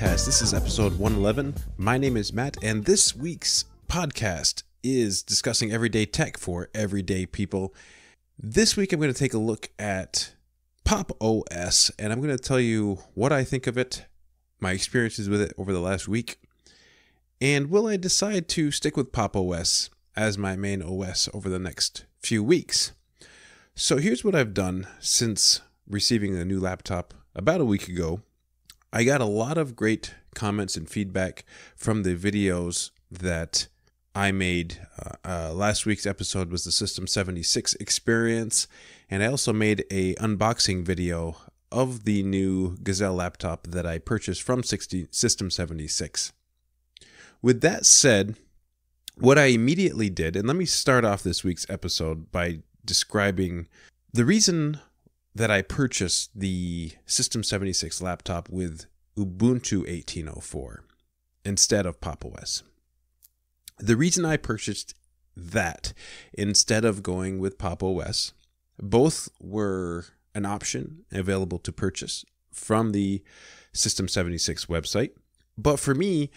podcast. This is episode 111. My name is Matt, and this week's podcast is discussing everyday tech for everyday people. This week, I'm going to take a look at Pop OS, and I'm going to tell you what I think of it, my experiences with it over the last week, and will I decide to stick with Pop OS as my main OS over the next few weeks. So, here's what I've done since receiving a new laptop about a week ago I got a lot of great comments and feedback from the videos that I made. Uh, uh, last week's episode was the System 76 experience, and I also made a unboxing video of the new Gazelle laptop that I purchased from 60, System 76. With that said, what I immediately did, and let me start off this week's episode by describing the reason that I purchased the System 76 laptop with Ubuntu 1804 instead of Pop! OS. The reason I purchased that instead of going with Pop! OS, both were an option available to purchase from the System 76 website. But for me,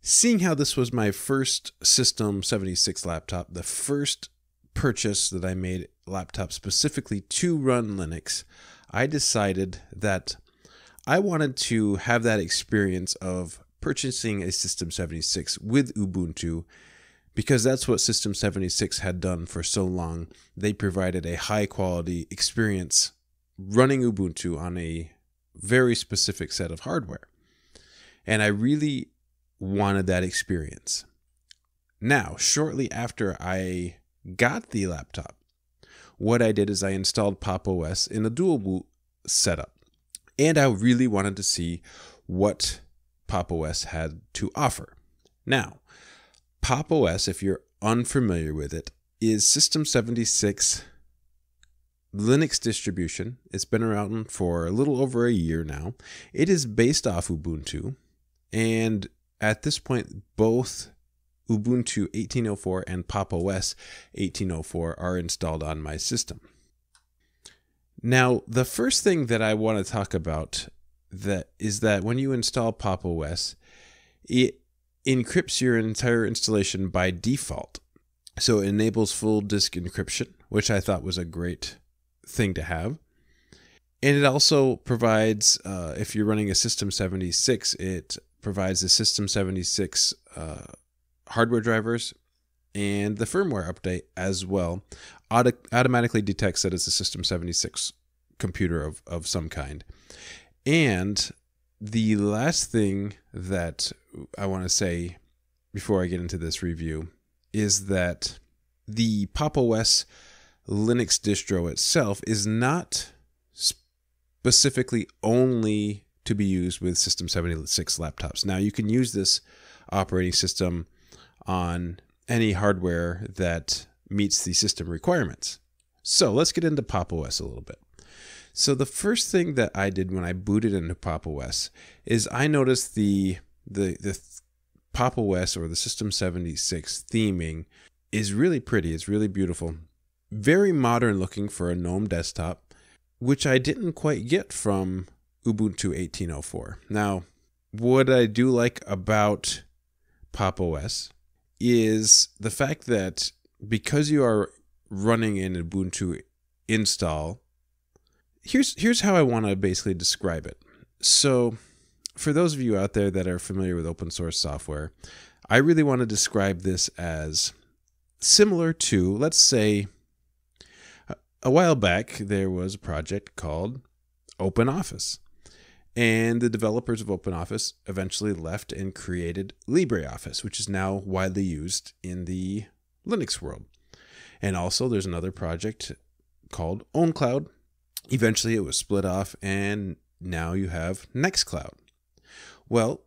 seeing how this was my first System 76 laptop, the first purchase that I made laptop specifically to run Linux, I decided that I wanted to have that experience of purchasing a System 76 with Ubuntu because that's what System 76 had done for so long. They provided a high quality experience running Ubuntu on a very specific set of hardware. And I really wanted that experience. Now, shortly after I got the laptop, what I did is I installed Pop OS in a dual boot setup. And I really wanted to see what Pop OS had to offer. Now, Pop OS, if you're unfamiliar with it, is System 76 Linux distribution. It's been around for a little over a year now. It is based off Ubuntu, and at this point, both Ubuntu 18.04 and Pop! OS 18.04 are installed on my system. Now, the first thing that I want to talk about that is that when you install Pop! OS, it encrypts your entire installation by default. So it enables full disk encryption, which I thought was a great thing to have. And it also provides, uh, if you're running a System 76, it provides a System 76 uh, hardware drivers, and the firmware update as well auto- automatically detects that it's a System 76 computer of, of some kind. And the last thing that I want to say before I get into this review is that the Pop! OS Linux distro itself is not specifically only to be used with System 76 laptops. Now, you can use this operating system on any hardware that meets the system requirements. So let's get into Pop! OS a little bit. So the first thing that I did when I booted into Pop! OS is I noticed the the the Pop! OS or the System 76 theming is really pretty. It's really beautiful. Very modern looking for a GNOME desktop, which I didn't quite get from Ubuntu 18.04. Now, what I do like about Pop! OS is the fact that because you are running an Ubuntu install, here's here's how I want to basically describe it. So, for those of you out there that are familiar with open source software, I really want to describe this as similar to, let's say, a while back there was a project called Open Office. And the developers of OpenOffice eventually left and created LibreOffice, which is now widely used in the Linux world. And also, there's another project called OwnCloud. Eventually, it was split off, and now you have Nextcloud. Well,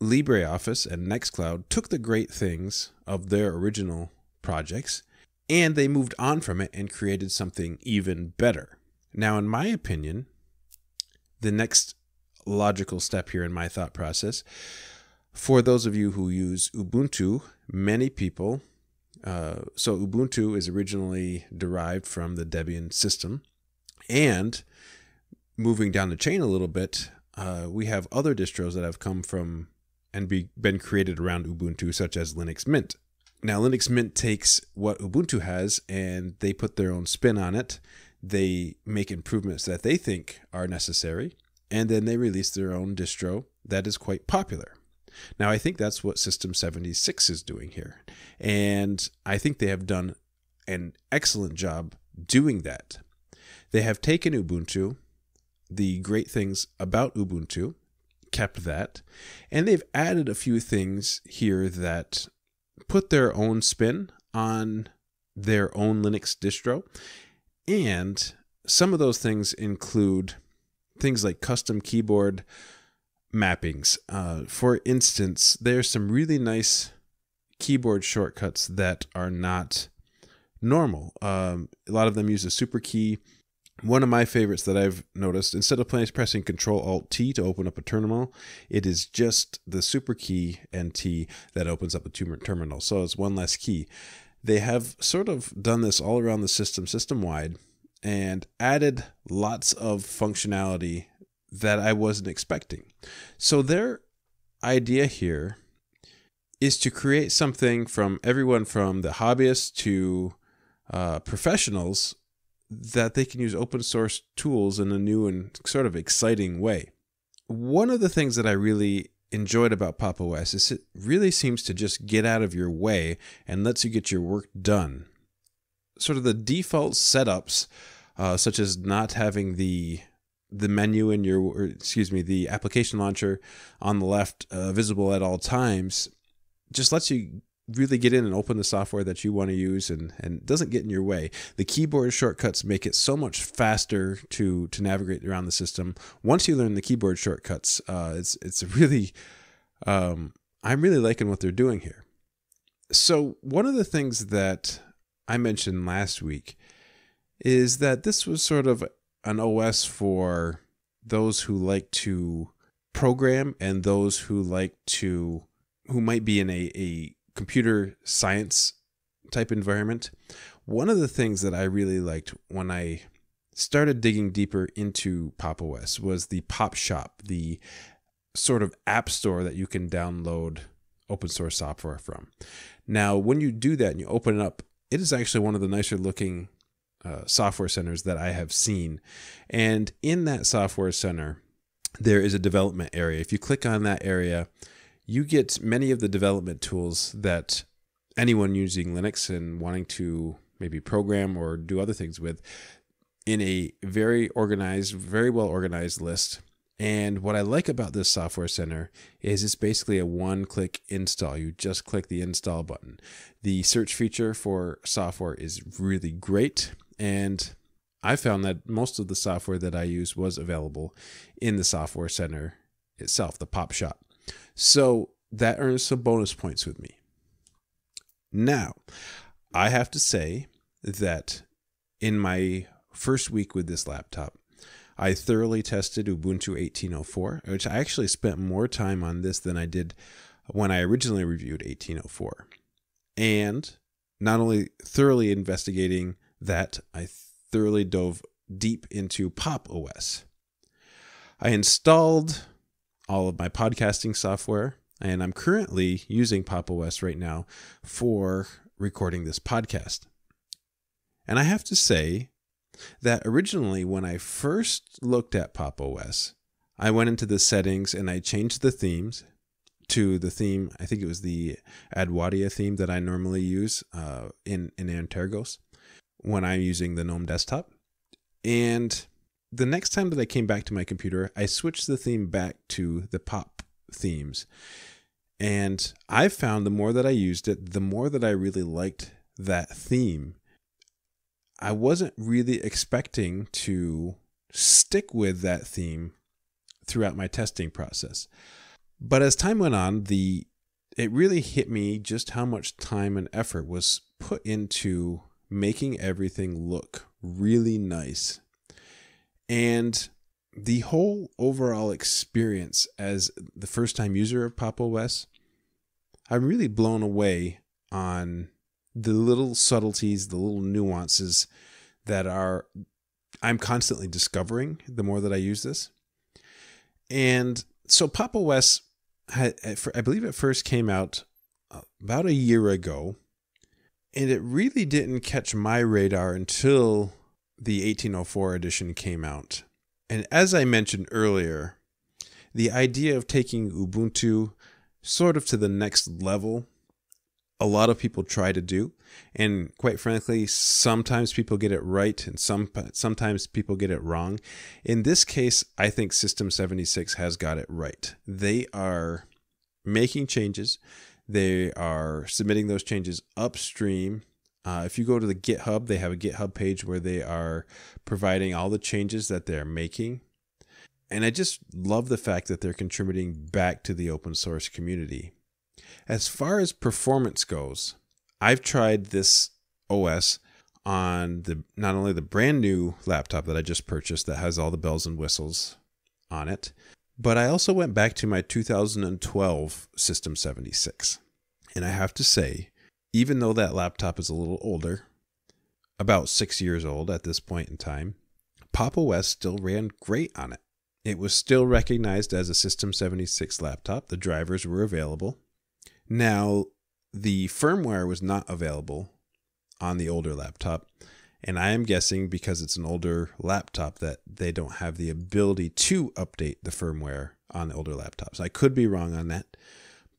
LibreOffice and Nextcloud took the great things of their original projects and they moved on from it and created something even better. Now, in my opinion, the next logical step here in my thought process. For those of you who use Ubuntu, many people, uh, so Ubuntu is originally derived from the Debian system. And moving down the chain a little bit, uh, we have other distros that have come from and be, been created around Ubuntu, such as Linux Mint. Now, Linux Mint takes what Ubuntu has and they put their own spin on it. They make improvements that they think are necessary and then they release their own distro that is quite popular. Now, I think that's what System 76 is doing here. And I think they have done an excellent job doing that. They have taken Ubuntu, the great things about Ubuntu, kept that, and they've added a few things here that put their own spin on their own Linux distro. And some of those things include things like custom keyboard mappings. Uh, for instance, there's some really nice keyboard shortcuts that are not normal. Um, a lot of them use a super key. One of my favorites that I've noticed, instead of pressing Control Alt T to open up a terminal, it is just the super key and T that opens up a terminal. So it's one less key. They have sort of done this all around the system, system wide, and added lots of functionality that I wasn't expecting. So their idea here is to create something from everyone from the hobbyists to uh, professionals that they can use open source tools in a new and sort of exciting way. One of the things that I really enjoyed about Pop! OS is it really seems to just get out of your way and lets you get your work done sort of the default setups, uh, such as not having the the menu in your or, excuse me the application launcher on the left uh, visible at all times, just lets you really get in and open the software that you want to use and and doesn't get in your way. The keyboard shortcuts make it so much faster to to navigate around the system. Once you learn the keyboard shortcuts, uh, it's it's really um, I'm really liking what they're doing here. So one of the things that I mentioned last week is that this was sort of an OS for those who like to program and those who like to who might be in a, a computer science type environment. One of the things that I really liked when I started digging deeper into Pop OS was the Pop Shop, the sort of app store that you can download open source software from. Now, when you do that and you open it up, it is actually one of the nicer looking uh, software centers that I have seen. And in that software center, there is a development area. If you click on that area, you get many of the development tools that anyone using Linux and wanting to maybe program or do other things with in a very organized, very well organized list and what I like about this software center is it's basically a one click install. You just click the install button. The search feature for software is really great. And I found that most of the software that I use was available in the software center itself, the pop shop. So that earns some bonus points with me. Now, I have to say that in my first week with this laptop, I thoroughly tested Ubuntu 18.04, which I actually spent more time on this than I did when I originally reviewed 18.04. And not only thoroughly investigating that, I thoroughly dove deep into Pop OS. I installed all of my podcasting software, and I'm currently using Pop OS right now for recording this podcast. And I have to say, that originally when I first looked at Pop! OS, I went into the settings and I changed the themes to the theme. I think it was the Adwadia theme that I normally use uh, in in Antergos when I'm using the GNOME desktop. And the next time that I came back to my computer, I switched the theme back to the Pop themes. And I found the more that I used it, the more that I really liked that theme I wasn't really expecting to stick with that theme throughout my testing process. But as time went on, the it really hit me just how much time and effort was put into making everything look really nice. And the whole overall experience as the first time user of Pop! OS, I'm really blown away on the little subtleties, the little nuances that are I'm constantly discovering the more that I use this. And so Papa West, I believe it first came out uh, about a year ago, and it really didn't catch my radar until the 1804 edition came out. And as I mentioned earlier, the idea of taking Ubuntu sort of to the next level a lot of people try to do. And quite frankly, sometimes people get it right and some sometimes people get it wrong. In this case, I think System 76 has got it right. They are making changes. They are submitting those changes upstream uh, if you go to the GitHub, they have a GitHub page where they are providing all the changes that they're making. And I just love the fact that they're contributing back to the open source community. As far as performance goes, I've tried this OS on the not only the brand new laptop that I just purchased that has all the bells and whistles on it, but I also went back to my 2012 System 76. And I have to say, even though that laptop is a little older, about six years old at this point in time, Pop! OS still ran great on it. It was still recognized as a System 76 laptop. The drivers were available. Now, the firmware was not available on the older laptop. And I am guessing because it's an older laptop that they don't have the ability to update the firmware on the older laptops. I could be wrong on that,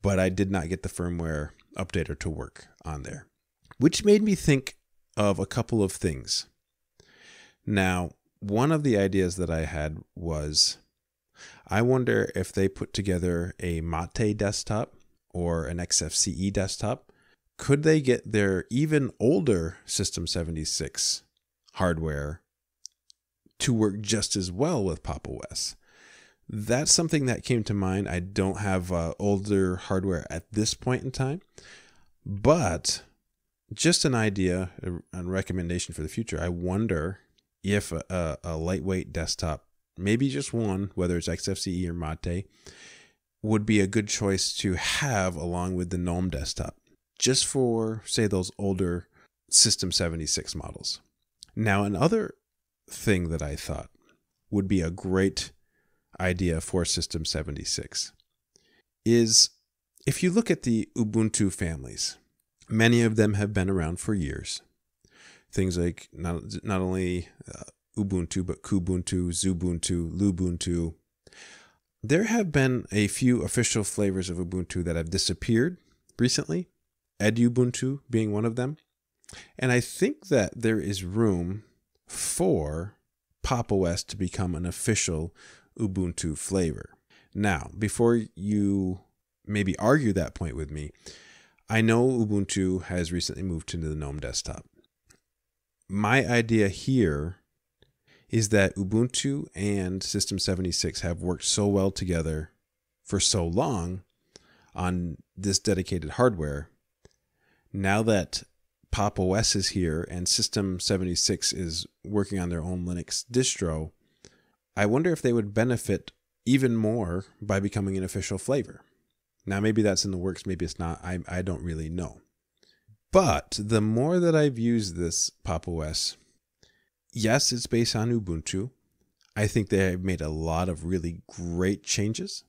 but I did not get the firmware updater to work on there, which made me think of a couple of things. Now, one of the ideas that I had was I wonder if they put together a Mate desktop or an XFCE desktop, could they get their even older System 76 hardware to work just as well with Pop! OS? That's something that came to mind. I don't have uh, older hardware at this point in time, but just an idea and recommendation for the future. I wonder if a, a, a lightweight desktop, maybe just one, whether it's XFCE or Mate, would be a good choice to have along with the GNOME desktop, just for, say, those older System 76 models. Now, another thing that I thought would be a great idea for System 76 is if you look at the Ubuntu families, many of them have been around for years. Things like not, not only uh, Ubuntu, but Kubuntu, Zubuntu, Lubuntu, there have been a few official flavors of Ubuntu that have disappeared recently, Edubuntu being one of them. And I think that there is room for Pop OS to become an official Ubuntu flavor. Now, before you maybe argue that point with me, I know Ubuntu has recently moved into the GNOME desktop. My idea here is that Ubuntu and System 76 have worked so well together for so long on this dedicated hardware. Now that Pop OS is here and System 76 is working on their own Linux distro, I wonder if they would benefit even more by becoming an official flavor. Now, maybe that's in the works, maybe it's not. I, I don't really know. But the more that I've used this Pop OS, yes, it's based on Ubuntu. I think they have made a lot of really great changes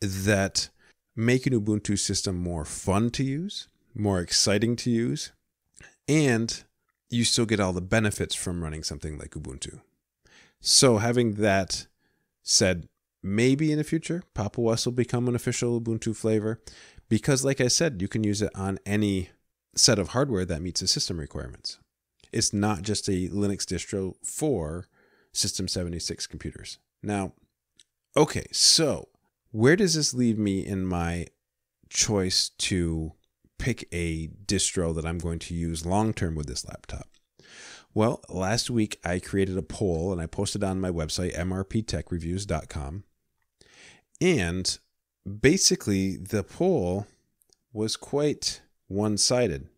that make an Ubuntu system more fun to use, more exciting to use, and you still get all the benefits from running something like Ubuntu. So, having that said, maybe in the future, Pop! will become an official Ubuntu flavor because, like I said, you can use it on any set of hardware that meets the system requirements it's not just a Linux distro for System 76 computers. Now, okay, so where does this leave me in my choice to pick a distro that I'm going to use long term with this laptop? Well, last week I created a poll and I posted on my website, mrptechreviews.com. And basically, the poll was quite one sided.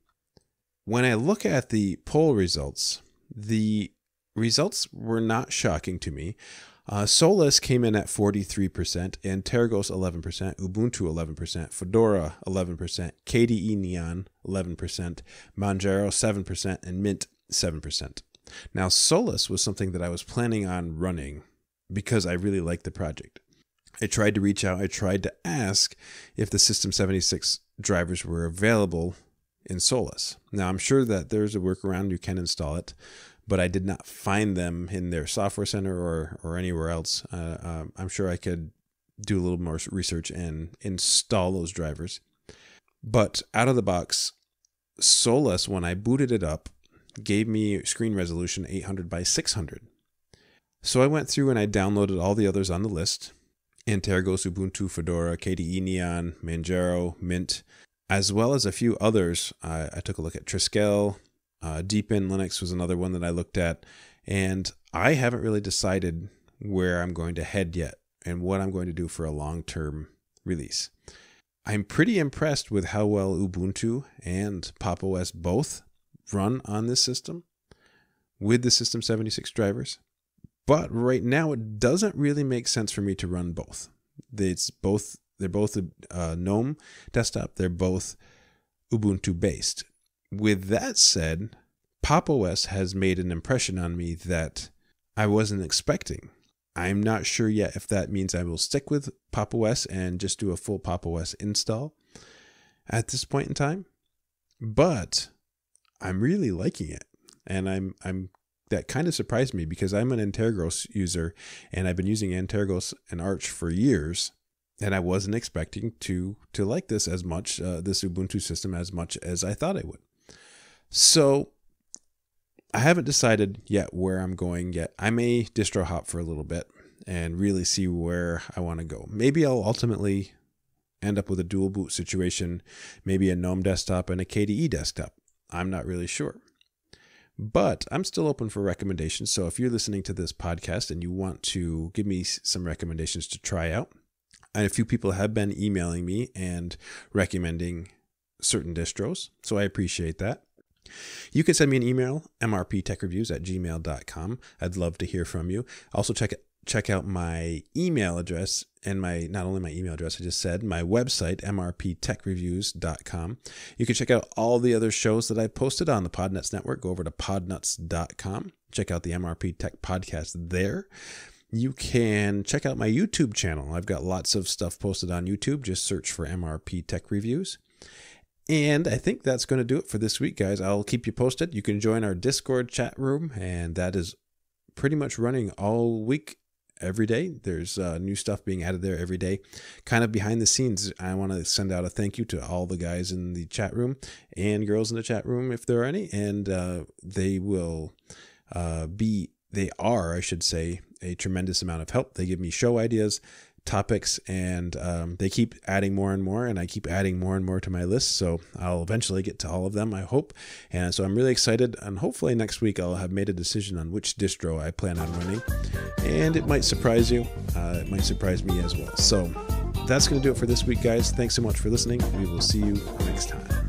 When I look at the poll results, the results were not shocking to me. Uh, Solus came in at 43%, and Tergos 11%, Ubuntu 11%, Fedora 11%, KDE Neon 11%, Manjaro 7%, and Mint 7%. Now, Solus was something that I was planning on running because I really liked the project. I tried to reach out, I tried to ask if the System 76 drivers were available in Solus. Now, I'm sure that there's a workaround you can install it, but I did not find them in their software center or, or anywhere else. Uh, uh, I'm sure I could do a little more research and install those drivers. But out of the box, Solus, when I booted it up, gave me screen resolution 800 by 600. So I went through and I downloaded all the others on the list Antergos, Ubuntu, Fedora, KDE Neon, Manjaro, Mint, as well as a few others. I, I took a look at Triskel, uh, Deep in Linux was another one that I looked at, and I haven't really decided where I'm going to head yet and what I'm going to do for a long term release. I'm pretty impressed with how well Ubuntu and Pop! OS both run on this system with the System 76 drivers. But right now, it doesn't really make sense for me to run both. It's both they're both uh, GNOME desktop. They're both Ubuntu based. With that said, Pop! OS has made an impression on me that I wasn't expecting. I'm not sure yet if that means I will stick with Pop! OS and just do a full Pop! OS install at this point in time, but I'm really liking it, and I'm I'm that kind of surprised me because I'm an Antergos user and I've been using Antergos and Arch for years and I wasn't expecting to to like this as much, uh, this Ubuntu system as much as I thought I would. So I haven't decided yet where I'm going yet. I may distro hop for a little bit and really see where I want to go. Maybe I'll ultimately end up with a dual boot situation, maybe a GNOME desktop and a KDE desktop. I'm not really sure. But I'm still open for recommendations. So if you're listening to this podcast and you want to give me some recommendations to try out, and a few people have been emailing me and recommending certain distros, so I appreciate that. You can send me an email, mrptechreviews at gmail.com. I'd love to hear from you. Also, check check out my email address and my not only my email address I just said my website mrptechreviews.com you can check out all the other shows that I posted on the Podnuts network go over to podnuts.com check out the MRP Tech podcast there you can check out my YouTube channel. I've got lots of stuff posted on YouTube. Just search for MRP Tech Reviews. And I think that's going to do it for this week, guys. I'll keep you posted. You can join our Discord chat room, and that is pretty much running all week every day. There's uh, new stuff being added there every day. Kind of behind the scenes, I want to send out a thank you to all the guys in the chat room and girls in the chat room, if there are any, and uh, they will uh, be they are, I should say, a tremendous amount of help. They give me show ideas, topics, and um, they keep adding more and more, and I keep adding more and more to my list. So I'll eventually get to all of them, I hope. And so I'm really excited, and hopefully next week I'll have made a decision on which distro I plan on running. And it might surprise you, uh, it might surprise me as well. So that's going to do it for this week, guys. Thanks so much for listening. We will see you next time.